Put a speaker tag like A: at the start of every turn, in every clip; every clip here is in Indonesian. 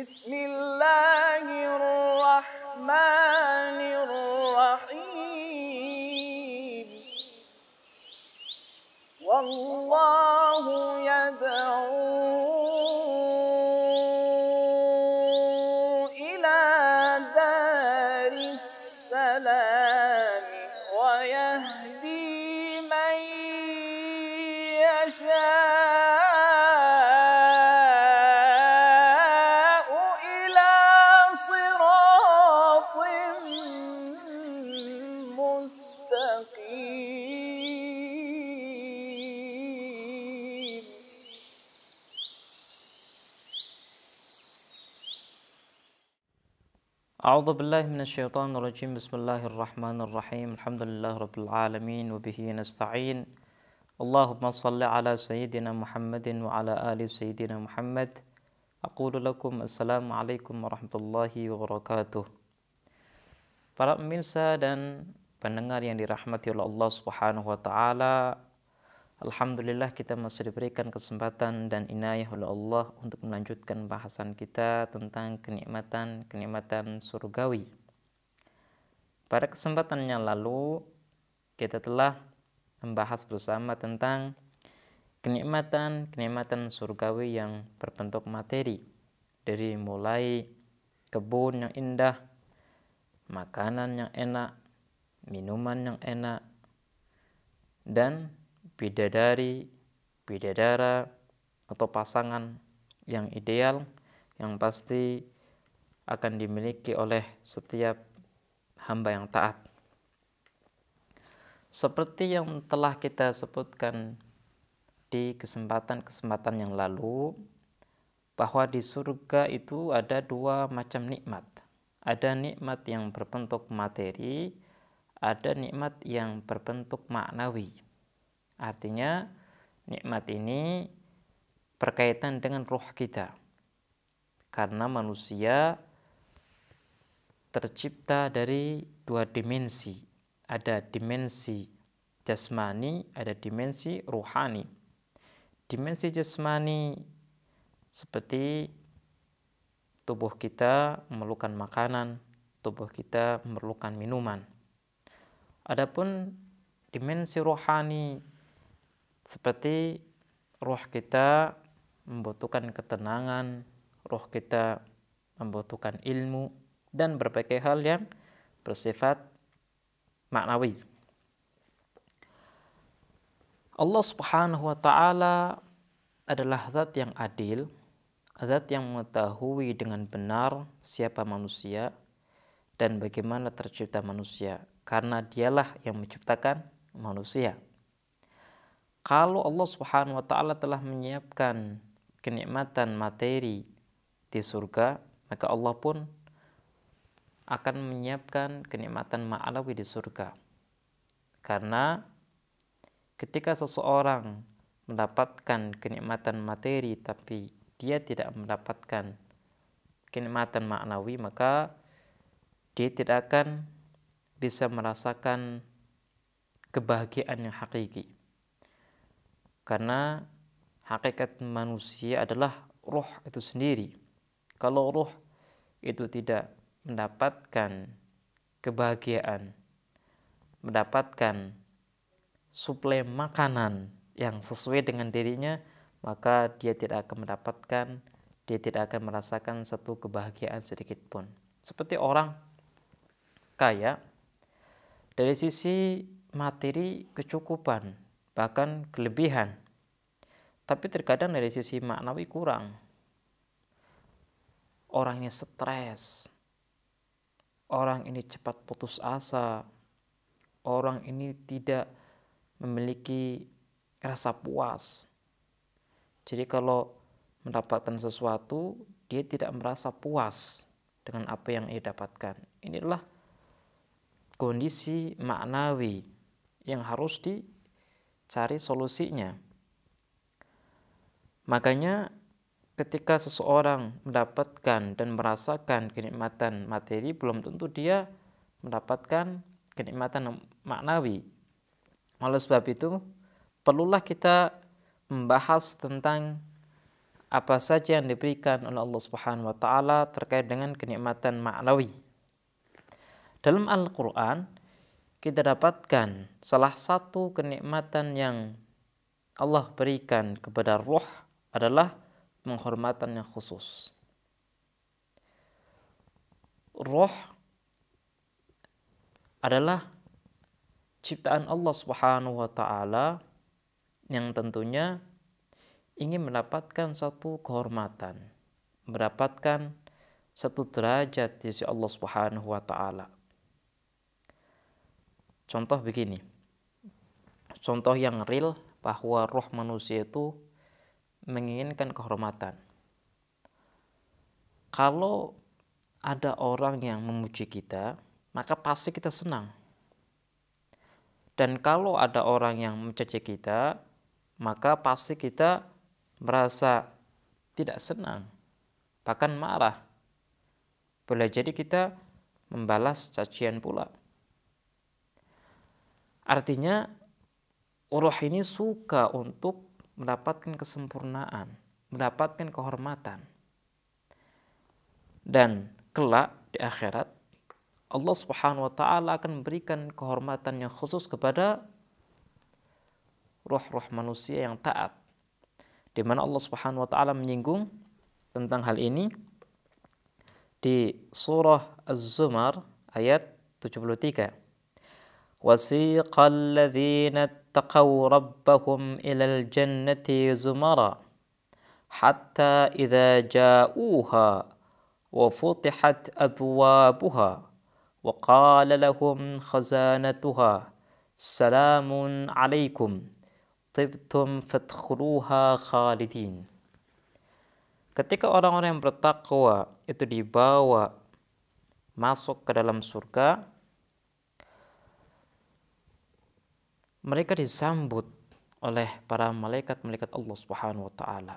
A: بسم الله الرحمن الرحيم والله أعوذ بالله من الشيطان الرجيم بسم الله الرحمن الرحيم الحمد لله رب العالمين وبه نستعين اللهم صل على سيدنا محمد وعلى آل سيدنا محمد أقول لكم السلام عليكم warahmatullahi wabarakatuh Para pemirsa dan pendengar yang dirahmati oleh Allah Subhanahu wa taala, Alhamdulillah kita masih diberikan kesempatan dan inayah oleh Allah untuk melanjutkan bahasan kita tentang kenikmatan-kenikmatan surgawi. Pada kesempatan yang lalu kita telah membahas bersama tentang kenikmatan-kenikmatan surgawi yang berbentuk materi dari mulai kebun yang indah, makanan yang enak, minuman yang enak, dan bidadari, bidadara, atau pasangan yang ideal yang pasti akan dimiliki oleh setiap hamba yang taat. Seperti yang telah kita sebutkan di kesempatan-kesempatan yang lalu, bahwa di surga itu ada dua macam nikmat. Ada nikmat yang berbentuk materi, ada nikmat yang berbentuk maknawi. Artinya nikmat ini berkaitan dengan ruh kita. Karena manusia tercipta dari dua dimensi. Ada dimensi jasmani, ada dimensi ruhani. Dimensi jasmani seperti tubuh kita memerlukan makanan, tubuh kita memerlukan minuman. Adapun dimensi rohani seperti roh kita membutuhkan ketenangan, roh kita membutuhkan ilmu dan berbagai hal yang bersifat maknawi. Allah Subhanahu wa taala adalah zat yang adil, zat yang mengetahui dengan benar siapa manusia dan bagaimana tercipta manusia karena dialah yang menciptakan manusia kalau Allah Subhanahu wa taala telah menyiapkan kenikmatan materi di surga, maka Allah pun akan menyiapkan kenikmatan ma'alawi di surga. Karena ketika seseorang mendapatkan kenikmatan materi tapi dia tidak mendapatkan kenikmatan maalawi, maka dia tidak akan bisa merasakan kebahagiaan yang hakiki karena hakikat manusia adalah ruh itu sendiri kalau ruh itu tidak mendapatkan kebahagiaan mendapatkan suplai makanan yang sesuai dengan dirinya, maka dia tidak akan mendapatkan, dia tidak akan merasakan satu kebahagiaan sedikit pun. Seperti orang kaya, dari sisi materi kecukupan, bahkan kelebihan. Tapi terkadang dari sisi maknawi kurang. Orang ini stres. Orang ini cepat putus asa. Orang ini tidak memiliki rasa puas. Jadi kalau mendapatkan sesuatu, dia tidak merasa puas dengan apa yang ia dapatkan. Inilah kondisi maknawi yang harus di cari solusinya. Makanya ketika seseorang mendapatkan dan merasakan kenikmatan materi belum tentu dia mendapatkan kenikmatan maknawi. Oleh sebab itu, perlulah kita membahas tentang apa saja yang diberikan oleh Allah Subhanahu wa taala terkait dengan kenikmatan maknawi. Dalam Al-Qur'an kita dapatkan salah satu kenikmatan yang Allah berikan kepada roh adalah penghormatan yang khusus. Roh adalah ciptaan Allah Subhanahu wa taala yang tentunya ingin mendapatkan satu kehormatan, mendapatkan satu derajat di sisi Allah Subhanahu wa taala. Contoh begini. Contoh yang real bahwa roh manusia itu menginginkan kehormatan. Kalau ada orang yang memuji kita, maka pasti kita senang. Dan kalau ada orang yang mencaci kita, maka pasti kita merasa tidak senang, bahkan marah. Boleh jadi kita membalas cacian pula. Artinya roh ini suka untuk mendapatkan kesempurnaan, mendapatkan kehormatan. Dan kelak di akhirat Allah Subhanahu wa taala akan memberikan kehormatan yang khusus kepada roh-roh manusia yang taat. Di mana Allah Subhanahu wa taala menyinggung tentang hal ini di surah Az-Zumar ayat 73. وسيق الذين اتقوا ربهم إلى الجنة زمرًا حتى إذا جاءوها وفتحت أبوابها وقال لهم خزانتها سلام عليكم طبتم فادخلوها خالدين Ketika orang-orang yang bertakwa itu dibawa masuk ke dalam surga, mereka disambut oleh para malaikat-malaikat Allah Subhanahu wa taala.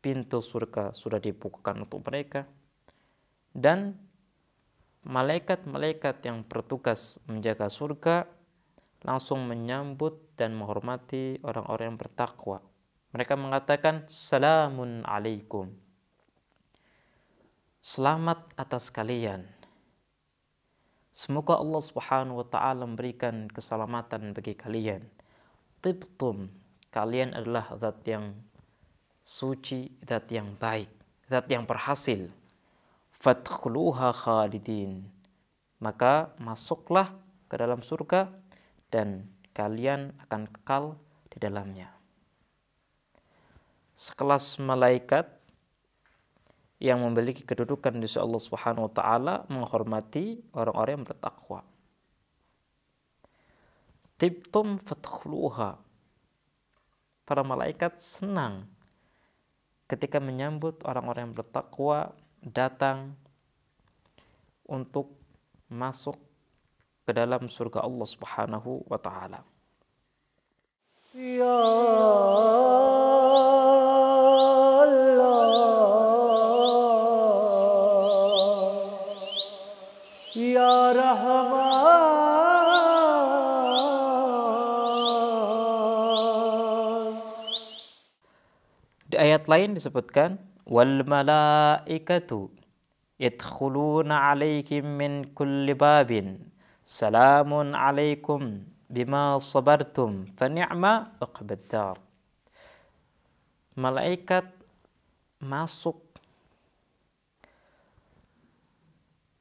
A: Pintu surga sudah dibukakan untuk mereka dan malaikat-malaikat yang bertugas menjaga surga langsung menyambut dan menghormati orang-orang yang bertakwa. Mereka mengatakan salamun alaikum. Selamat atas kalian Semoga Allah Subhanahu wa taala memberikan keselamatan bagi kalian. Tibtum, kalian adalah zat yang suci, zat yang baik, zat yang berhasil. Fadkhuluha khalidin. Maka masuklah ke dalam surga dan kalian akan kekal di dalamnya. Sekelas malaikat yang memiliki kedudukan di sisi Allah Subhanahu wa taala menghormati orang-orang yang bertakwa. Tibtum fatkhuluha. Para malaikat senang ketika menyambut orang-orang yang bertakwa datang untuk masuk ke dalam surga Allah Subhanahu wa taala. Ya Ya Rahman. Di ayat lain disebutkan wal malaikatu yadkhuluna alaikum min kulli babin salamun alaikum bima sabartum fa ni'ma uqbad Malaikat masuk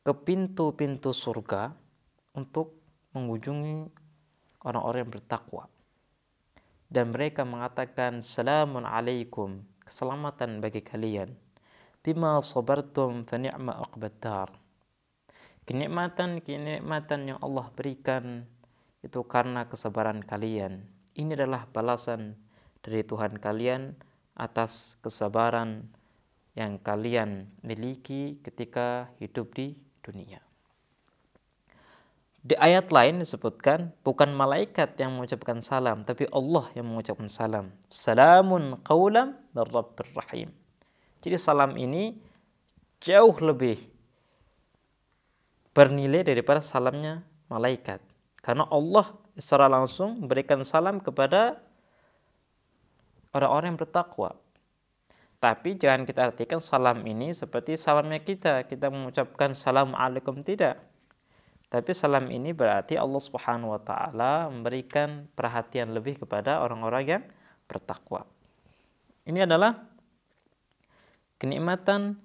A: ke pintu-pintu surga untuk mengunjungi orang-orang yang bertakwa. Dan mereka mengatakan, Salamun alaikum, keselamatan bagi kalian. Bima sabartum fa ni'ma aqbatar. Kenikmatan-kenikmatan yang Allah berikan itu karena kesabaran kalian. Ini adalah balasan dari Tuhan kalian atas kesabaran yang kalian miliki ketika hidup di dunia. Di ayat lain disebutkan bukan malaikat yang mengucapkan salam, tapi Allah yang mengucapkan salam. Salamun qaulam birrabbir rahim. Jadi salam ini jauh lebih bernilai daripada salamnya malaikat. Karena Allah secara langsung memberikan salam kepada orang-orang yang bertakwa. Tapi jangan kita artikan salam ini seperti salamnya kita. Kita mengucapkan salam alaikum tidak. Tapi salam ini berarti Allah Subhanahu wa taala memberikan perhatian lebih kepada orang-orang yang bertakwa. Ini adalah kenikmatan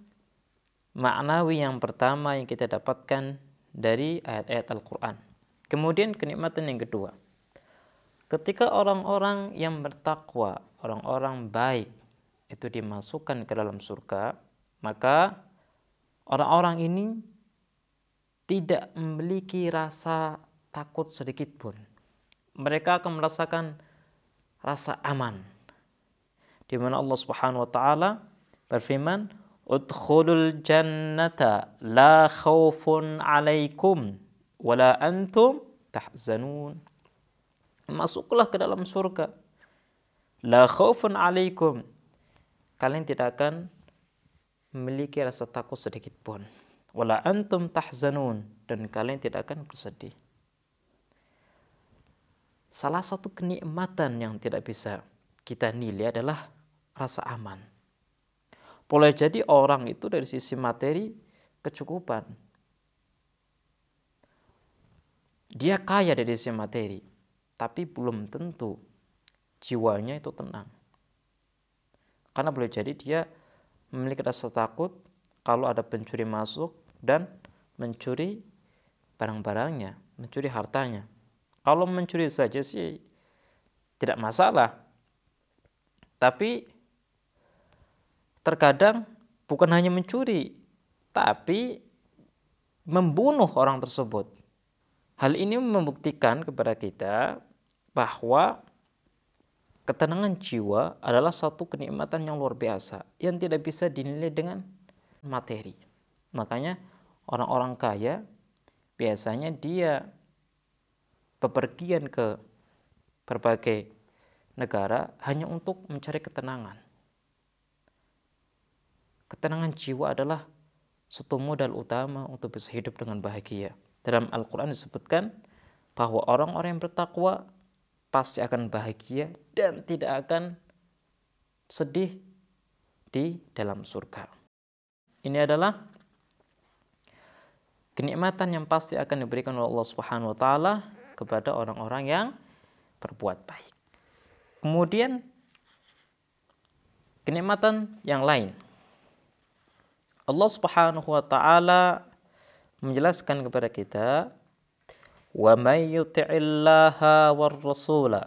A: maknawi yang pertama yang kita dapatkan dari ayat-ayat Al-Qur'an. Kemudian kenikmatan yang kedua. Ketika orang-orang yang bertakwa, orang-orang baik itu dimasukkan ke dalam surga, maka orang-orang ini tidak memiliki rasa takut sedikit pun. Mereka akan merasakan rasa aman. Di mana Allah Subhanahu wa taala berfirman, "Udkhulul jannata la khaufun 'alaikum wa la antum tahzanun." Masuklah ke dalam surga. La khaufun 'alaikum kalian tidak akan memiliki rasa takut sedikit pun. Wala antum tahzanun dan kalian tidak akan bersedih. Salah satu kenikmatan yang tidak bisa kita nilai adalah rasa aman. Boleh jadi orang itu dari sisi materi kecukupan. Dia kaya dari sisi materi, tapi belum tentu jiwanya itu tenang karena boleh jadi dia memiliki rasa takut kalau ada pencuri masuk dan mencuri barang-barangnya, mencuri hartanya. Kalau mencuri saja sih tidak masalah. Tapi terkadang bukan hanya mencuri, tapi membunuh orang tersebut. Hal ini membuktikan kepada kita bahwa Ketenangan jiwa adalah satu kenikmatan yang luar biasa yang tidak bisa dinilai dengan materi. Makanya orang-orang kaya biasanya dia bepergian ke berbagai negara hanya untuk mencari ketenangan. Ketenangan jiwa adalah satu modal utama untuk bisa hidup dengan bahagia. Dalam Al-Quran disebutkan bahwa orang-orang yang bertakwa pasti akan bahagia dan tidak akan sedih di dalam surga. Ini adalah kenikmatan yang pasti akan diberikan oleh Allah Subhanahu wa taala kepada orang-orang yang berbuat baik. Kemudian kenikmatan yang lain. Allah Subhanahu wa taala menjelaskan kepada kita ومن يطع الله والرسول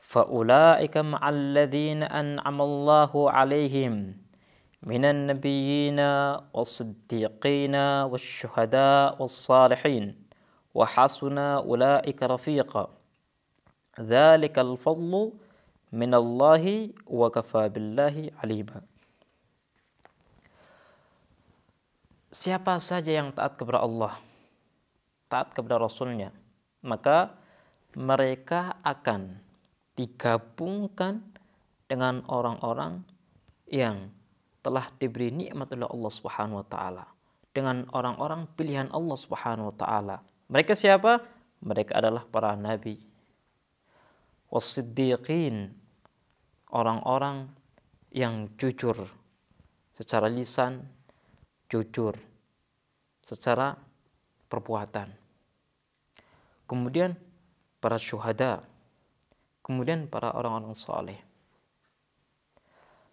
A: فأولئك مع الذين أنعم الله عليهم من النبيين والصديقين والشهداء والصالحين وحسن أولئك رفيقا ذلك الفضل من الله وكفى بالله عليما Siapa saja yang taat kepada Allah taat kepada Rasulnya, maka mereka akan digabungkan dengan orang-orang yang telah diberi nikmat oleh Allah Subhanahu wa taala dengan orang-orang pilihan Allah Subhanahu wa taala. Mereka siapa? Mereka adalah para nabi. Wasiddiqin orang-orang yang jujur secara lisan, jujur secara perbuatan. Kemudian para syuhada, kemudian para orang-orang soleh.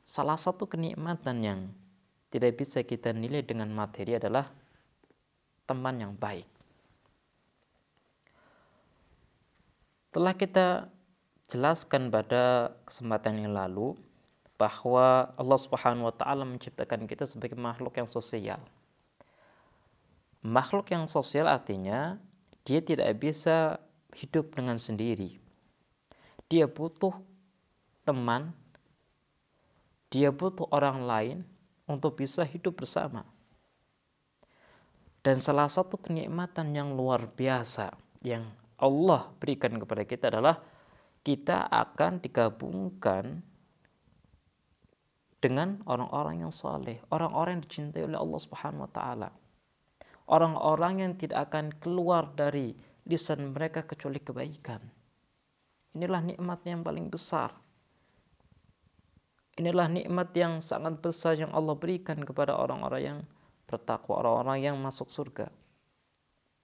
A: Salah satu kenikmatan yang tidak bisa kita nilai dengan materi adalah teman yang baik. Telah kita jelaskan pada kesempatan yang lalu bahwa Allah Subhanahu wa taala menciptakan kita sebagai makhluk yang sosial makhluk yang sosial artinya dia tidak bisa hidup dengan sendiri. Dia butuh teman, dia butuh orang lain untuk bisa hidup bersama. Dan salah satu kenikmatan yang luar biasa yang Allah berikan kepada kita adalah kita akan digabungkan dengan orang-orang yang saleh, orang-orang yang dicintai oleh Allah Subhanahu wa taala orang-orang yang tidak akan keluar dari lisan mereka kecuali kebaikan. Inilah nikmat yang paling besar. Inilah nikmat yang sangat besar yang Allah berikan kepada orang-orang yang bertakwa, orang-orang yang masuk surga.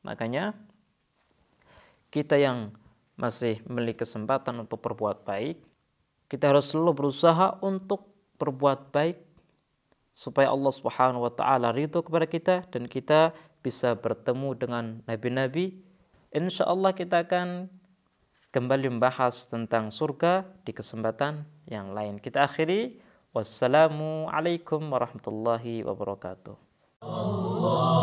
A: Makanya kita yang masih memiliki kesempatan untuk berbuat baik, kita harus selalu berusaha untuk berbuat baik supaya Allah Subhanahu wa taala ridho kepada kita dan kita bisa bertemu dengan nabi-nabi, insya Allah kita akan kembali membahas tentang surga di kesempatan yang lain. Kita akhiri. Wassalamualaikum warahmatullahi wabarakatuh. Allah.